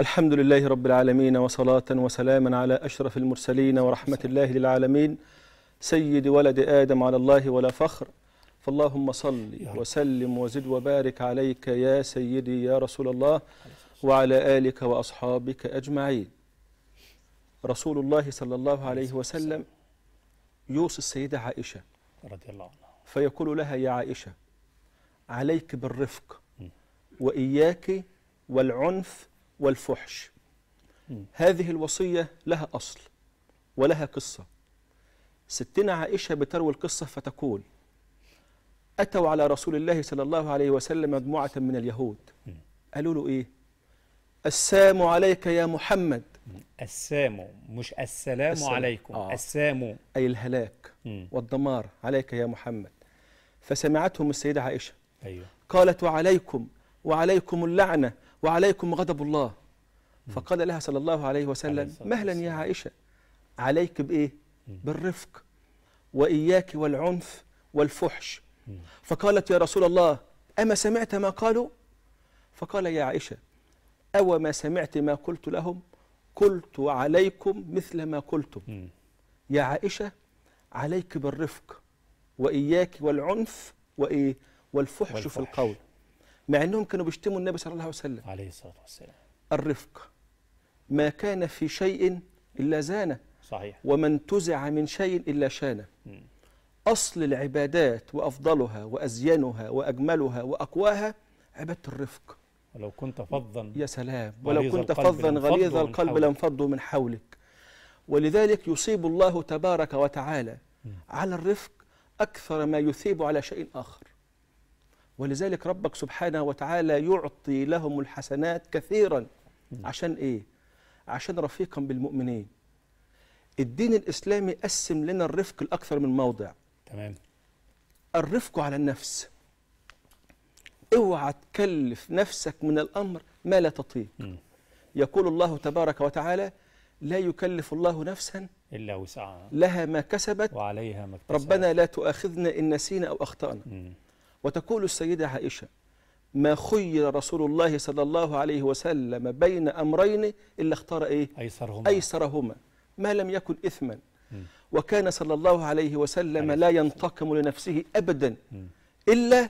الحمد لله رب العالمين وصلاة وسلاما على أشرف المرسلين ورحمة الله للعالمين سيد ولد آدم على الله ولا فخر فاللهم صل وسلم وزد وبارك عليك يا سيدي يا رسول الله وعلى آلك وأصحابك أجمعين رسول الله صلى الله عليه وسلم يوصي السيدة عائشة رضي الله عنها فيقول لها يا عائشة عليك بالرفق وإياك والعنف والفحش هذه الوصية لها أصل ولها قصة ستنا عائشة بتروي القصة فتقول أتوا على رسول الله صلى الله عليه وسلم مجموعة من اليهود قالوا له إيه السام عليك يا محمد السام مش السلام, السلام. عليكم آه. السام أي الهلاك م. والدمار عليك يا محمد فسمعتهم السيدة عائشة أيوه. قالت وعليكم وعليكم اللعنة وعليكم غضب الله فقال لها صلى الله عليه وسلم مهلا يا عائشة عليك بإيه بالرفق وإياك والعنف والفحش فقالت يا رسول الله أما سمعت ما قالوا فقال يا عائشة أو ما سمعت ما قلت لهم قلت عليكم مثل ما قلتم يا عائشة عليك بالرفق وإياك والعنف وإيه والفحش, والفحش في القول مع أنهم كانوا بيشتموا النبي صلى الله عليه وسلم عليه الصلاة والسلام الرفق ما كان في شيء إلا زانه صحيح ومن تزع من شيء إلا شانه أصل العبادات وأفضلها وأزينها وأجملها وأقواها عبادة الرفق ولو كنت فظا يا سلام ولو كنت فظا غليظ القلب لانفضوا من حولك ولذلك يصيب الله تبارك وتعالى على الرفق أكثر ما يثيب على شيء آخر ولذلك ربك سبحانه وتعالى يعطي لهم الحسنات كثيرا عشان ايه عشان رفيقا بالمؤمنين الدين الاسلامي قسم لنا الرفق لاكثر من موضع تمام الرفق على النفس اوعى تكلف نفسك من الامر ما لا تطيق م. يقول الله تبارك وتعالى لا يكلف الله نفسا الا وسعها لها ما كسبت وعليها ما اكتسبت ربنا لا تؤاخذنا ان نسينا او اخطانا م. وتقول السيدة عائشة ما خير رسول الله صلى الله عليه وسلم بين أمرين إلا اختار إيه؟ أيسرهما, أيسرهما ما لم يكن إثما م. وكان صلى الله عليه وسلم لا ينتقم لنفسه أبدا م. إلا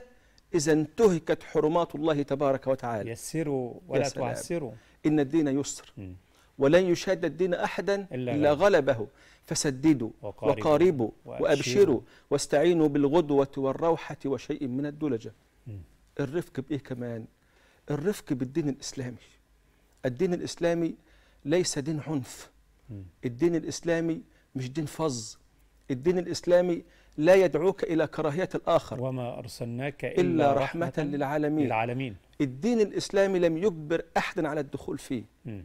إذا انتهكت حرمات الله تبارك وتعالى يسروا ولا تعسروا إن الدين يسر م. ولن يشاد الدين أحدا إلا غلبه فسددوا وقاربوا, وقاربوا وأبشروا واستعينوا بالغدوة والروحة وشيء من الدلجة الرفق بإيه كمان الرفق بالدين الإسلامي الدين الإسلامي ليس دين عنف الدين الإسلامي مش دين فظ الدين الإسلامي لا يدعوك إلى كراهية الآخر وما أرسلناك إلا, إلا رحمة, رحمة للعالمين, للعالمين الدين الإسلامي لم يجبر أحدا على الدخول فيه م.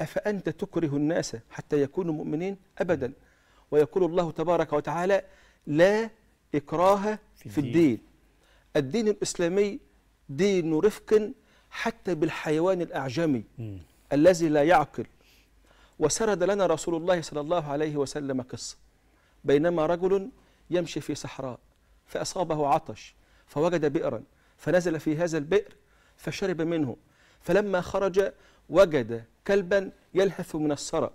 أفأنت تكره الناس حتى يكونوا مؤمنين أبدا ويقول الله تبارك وتعالى لا إكراه في, الدين الدين الإسلامي دين رفق حتى بالحيوان الأعجمي م. الذي لا يعقل وسرد لنا رسول الله صلى الله عليه وسلم قصة بينما رجل يمشي في صحراء فأصابه عطش فوجد بئرا فنزل في هذا البئر فشرب منه فلما خرج وجد كلبا يلهث من السرى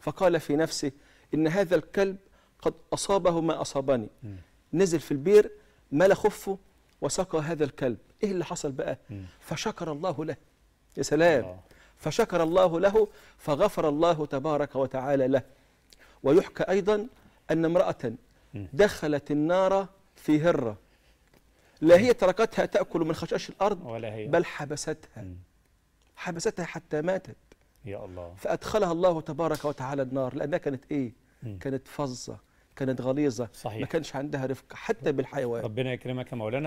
فقال في نفسه إن هذا الكلب قد أصابه ما أصابني نزل في البير ملا خفه وسقى هذا الكلب إيه اللي حصل بقى فشكر الله له يا سلام آه. فشكر الله له فغفر الله تبارك وتعالى له ويحكى أيضا أن امرأة دخلت النار في هرة لا هي تركتها تأكل من خشاش الأرض ولا هي. بل حبستها حبستها حتى ماتت يا الله فأدخلها الله تبارك وتعالى النار لأنها كانت إيه؟ م. كانت فظة كانت غليظة صحيح. ما كانش عندها رفق حتى بالحيوان ربنا يكرمك مولانا